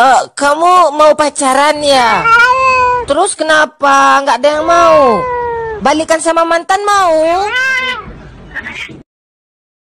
uh, kamu mau pacaran ya? Terus kenapa nggak ada yang mau? Balikan sama mantan mau?